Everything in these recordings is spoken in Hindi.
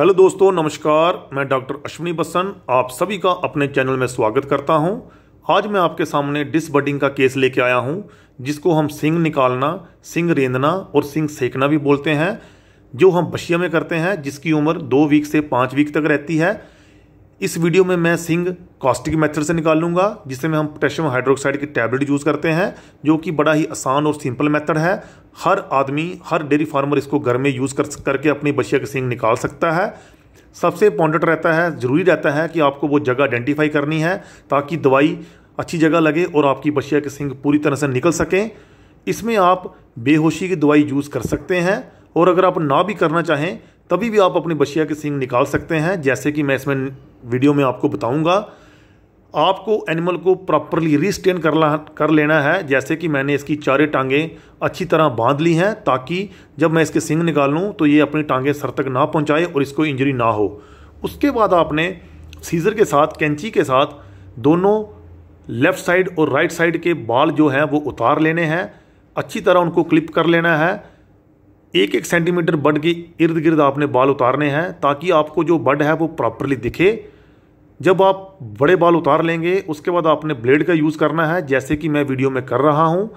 हेलो दोस्तों नमस्कार मैं डॉक्टर अश्विनी बसन आप सभी का अपने चैनल में स्वागत करता हूं आज मैं आपके सामने डिसबडिंग का केस लेके आया हूं जिसको हम सिंग निकालना सिंग रेंदना और सिंग सेकना भी बोलते हैं जो हम बशिया में करते हैं जिसकी उम्र दो वीक से पाँच वीक तक रहती है इस वीडियो में मैं सिंह कॉस्टिक मेथड से निकाल लूँगा जिसमें हम पोटेशियम हाइड्रोक्साइड की टैबलेट यूज़ करते हैं जो कि बड़ा ही आसान और सिंपल मेथड है हर आदमी हर डेयरी फार्मर इसको घर में यूज़ कर करके अपनी बशिया का सिंग निकाल सकता है सबसे इंपॉर्टेंट रहता है ज़रूरी रहता है कि आपको वो जगह आइडेंटिफाई करनी है ताकि दवाई अच्छी जगह लगे और आपकी बशिया के सिंग पूरी तरह से निकल सकें इसमें आप बेहोशी की दवाई यूज़ कर सकते हैं और अगर आप ना भी करना चाहें तभी भी आप अपनी बशिया के सींग निकाल सकते हैं जैसे कि मैं इसमें वीडियो में आपको बताऊंगा आपको एनिमल को प्रॉपरली रिस्टेन ला कर लेना है जैसे कि मैंने इसकी चारे टांगें अच्छी तरह बांध ली हैं ताकि जब मैं इसके सिंग निकाल लूँ तो ये अपनी टांगें सर तक ना पहुँचाए और इसको इंजरी ना हो उसके बाद आपने सीज़र के साथ कैंची के साथ दोनों लेफ़्ट साइड और राइट साइड के बाल जो हैं वो उतार लेने हैं अच्छी तरह उनको क्लिप कर लेना है एक एक सेंटीमीटर बड के इर्द गिर्द आपने बाल उतारने हैं ताकि आपको जो बड है वो प्रॉपरली दिखे जब आप बड़े बाल उतार लेंगे उसके बाद आपने ब्लेड का यूज़ करना है जैसे कि मैं वीडियो में कर रहा हूँ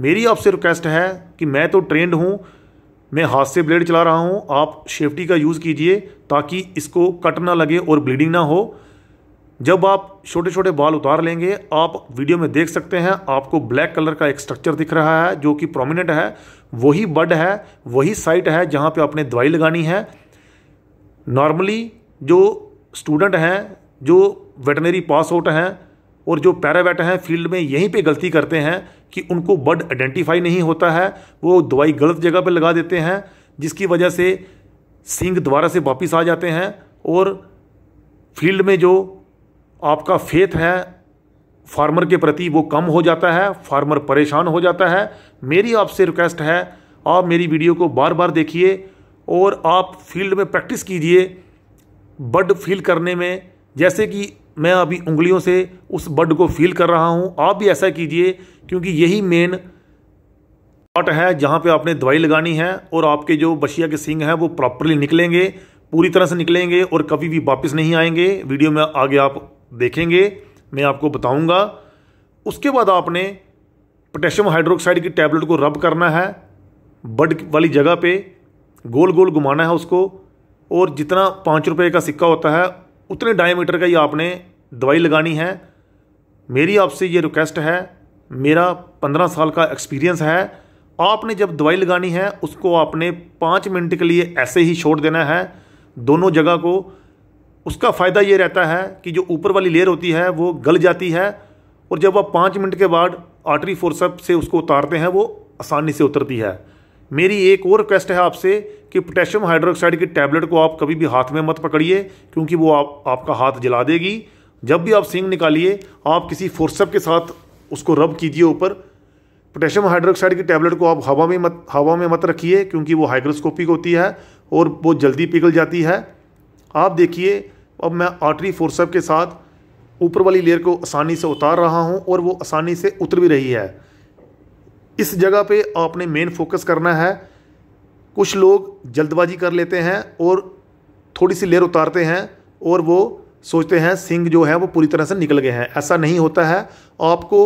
मेरी आपसे रिक्वेस्ट है कि मैं तो ट्रेंड हूँ मैं हाथ से ब्लेड चला रहा हूँ आप सेफ्टी का यूज़ कीजिए ताकि इसको कट ना लगे और ब्लीडिंग ना हो जब आप छोटे छोटे बाल उतार लेंगे आप वीडियो में देख सकते हैं आपको ब्लैक कलर का एक स्ट्रक्चर दिख रहा है जो कि प्रोमिनेंट है वही बड है वही साइट है जहाँ पर आपने दवाई लगानी है नॉर्मली जो स्टूडेंट हैं जो वेटनरी पास आउट हैं और जो पैरावेट हैं फील्ड में यहीं पे गलती करते हैं कि उनको बर्ड आइडेंटिफाई नहीं होता है वो दवाई गलत जगह पे लगा देते हैं जिसकी वजह से सिंग दोबारा से वापस आ जाते हैं और फील्ड में जो आपका फेथ है फार्मर के प्रति वो कम हो जाता है फार्मर परेशान हो जाता है मेरी आपसे रिक्वेस्ट है आप मेरी वीडियो को बार बार देखिए और आप फील्ड में प्रैक्टिस कीजिए बड फील करने में जैसे कि मैं अभी उंगलियों से उस बड को फील कर रहा हूँ आप भी ऐसा कीजिए क्योंकि यही मेन पार्ट है जहाँ पे आपने दवाई लगानी है और आपके जो बशिया के सिंग हैं वो प्रॉपरली निकलेंगे पूरी तरह से निकलेंगे और कभी भी वापस नहीं आएंगे वीडियो में आगे आप देखेंगे मैं आपको बताऊंगा उसके बाद आपने पोटेशियम हाइड्रोक्साइड की टैबलेट को रब करना है बड वाली जगह पे गोल गोल घुमाना है उसको और जितना पाँच रुपये का सिक्का होता है उतने डायमीटर का ही आपने दवाई लगानी है मेरी आपसे ये रिक्वेस्ट है मेरा पंद्रह साल का एक्सपीरियंस है आपने जब दवाई लगानी है उसको आपने पाँच मिनट के लिए ऐसे ही छोड़ देना है दोनों जगह को उसका फ़ायदा ये रहता है कि जो ऊपर वाली लेयर होती है वो गल जाती है और जब आप पाँच मिनट के बाद आर्टरी फोर्सअप से उसको उतारते हैं वो आसानी से उतरती है मेरी एक और रिक्वेस्ट है आपसे कि पोटेशियम हाइड्रोक्साइड की टैबलेट को आप कभी भी हाथ में मत पकड़िए क्योंकि वो आप आपका हाथ जला देगी जब भी आप सिंग निकालिए आप किसी फोर्सअप के साथ उसको रब कीजिए ऊपर पोटेशियम हाइड्रोक्साइड की टैबलेट को आप हवा में मत हवा में मत रखिए क्योंकि वो हाइग्रोस्कोपिक होती है और बहुत जल्दी पिघल जाती है आप देखिए अब मैं आर्टरी फोर्सअप के साथ ऊपर वाली लेयर को आसानी से उतार रहा हूँ और वो आसानी से उतर भी रही है इस जगह पे आपने मेन फोकस करना है कुछ लोग जल्दबाजी कर लेते हैं और थोड़ी सी लेयर उतारते हैं और वो सोचते हैं सिंग जो है वो पूरी तरह से निकल गए हैं ऐसा नहीं होता है आपको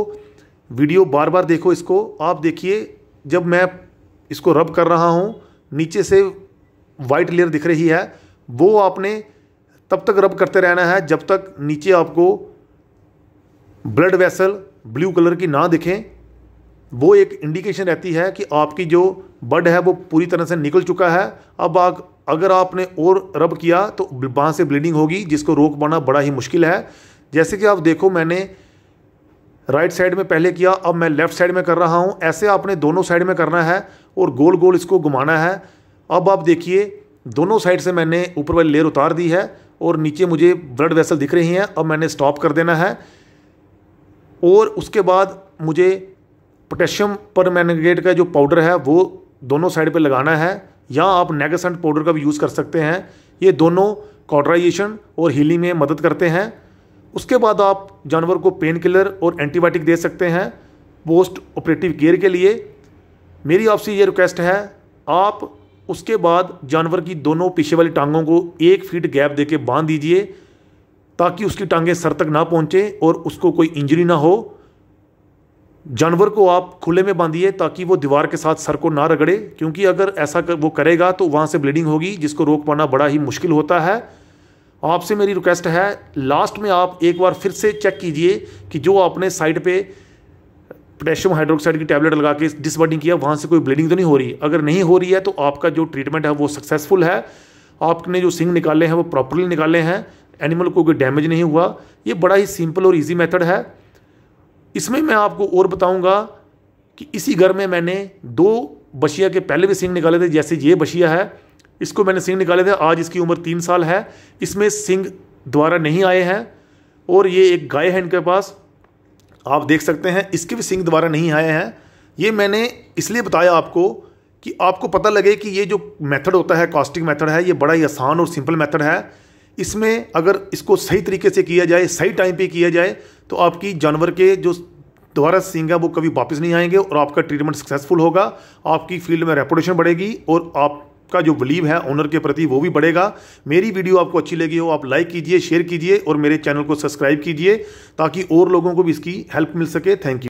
वीडियो बार बार देखो इसको आप देखिए जब मैं इसको रब कर रहा हूँ नीचे से वाइट लेयर दिख रही है वो आपने तब तक रब करते रहना है जब तक नीचे आपको ब्लड वेसल ब्लू कलर की ना दिखें वो एक इंडिकेशन रहती है कि आपकी जो बड है वो पूरी तरह से निकल चुका है अब आप अगर आपने और रब किया तो वहाँ से ब्लीडिंग होगी जिसको रोक पाना बड़ा ही मुश्किल है जैसे कि आप देखो मैंने राइट साइड में पहले किया अब मैं लेफ़्ट साइड में कर रहा हूँ ऐसे आपने दोनों साइड में करना है और गोल गोल इसको घुमाना है अब आप देखिए दोनों साइड से मैंने ऊपर वाली लेयर उतार दी है और नीचे मुझे ब्लड वेसल दिख रही हैं अब मैंने स्टॉप कर देना है और उसके बाद मुझे पोटेशियम पर मैनगेट का जो पाउडर है वो दोनों साइड पे लगाना है या आप नेगसेंट पाउडर का भी यूज़ कर सकते हैं ये दोनों कॉटराइजेशन और हीलिंग में मदद करते हैं उसके बाद आप जानवर को पेन किलर और एंटीबायोटिक दे सकते हैं पोस्ट ऑपरेटिव केयर के लिए मेरी आपसे ये रिक्वेस्ट है आप उसके बाद जानवर की दोनों पीछे वाली टांगों को एक फीट गैप दे के बांध दीजिए ताकि उसकी टांगें सर तक ना पहुंचे और उसको कोई इंजरी ना हो जानवर को आप खुले में बांधिए ताकि वो दीवार के साथ सर को ना रगड़े क्योंकि अगर ऐसा कर, वो करेगा तो वहाँ से ब्लीडिंग होगी जिसको रोक पाना बड़ा ही मुश्किल होता है आपसे मेरी रिक्वेस्ट है लास्ट में आप एक बार फिर से चेक कीजिए कि जो आपने साइड पे पोटेशियम हाइड्रोक्साइड की टैबलेट लगा के डिसबर्डिंग किया वहाँ से कोई ब्लीडिंग तो नहीं हो रही अगर नहीं हो रही है तो आपका जो ट्रीटमेंट है वो सक्सेसफुल है आपने जो सिंग निकाले हैं वो प्रॉपरली निकाले हैं एनिमल को कोई डैमेज नहीं हुआ ये बड़ा ही सिंपल और ईजी मेथड है इसमें मैं आपको और बताऊंगा कि इसी घर में मैंने दो बशिया के पहले भी सिंग निकाले थे जैसे ये बशिया है इसको मैंने सिंग निकाले थे आज इसकी उम्र तीन साल है इसमें सिंग द्वारा नहीं आए हैं और ये एक गाय है इनके पास तो आप देख सकते हैं इसके भी सिंग दोबारा नहीं आए हैं ये मैंने इसलिए बताया आपको कि आपको पता लगे कि ये जो मेथड होता है कास्टिंग मेथड है ये बड़ा ही आसान और सिंपल मेथड है इसमें अगर इसको सही तरीके से किया जाए सही टाइम पे किया जाए तो आपकी जानवर के जो दोबारा सिंग है वो कभी वापस नहीं आएंगे और आपका ट्रीटमेंट सक्सेसफुल होगा आपकी फील्ड में रेपुटेशन बढ़ेगी और आप का जो बिलीव है ओनर के प्रति वो भी बढ़ेगा मेरी वीडियो आपको अच्छी लगी हो आप लाइक कीजिए शेयर कीजिए और मेरे चैनल को सब्सक्राइब कीजिए ताकि और लोगों को भी इसकी हेल्प मिल सके थैंक यू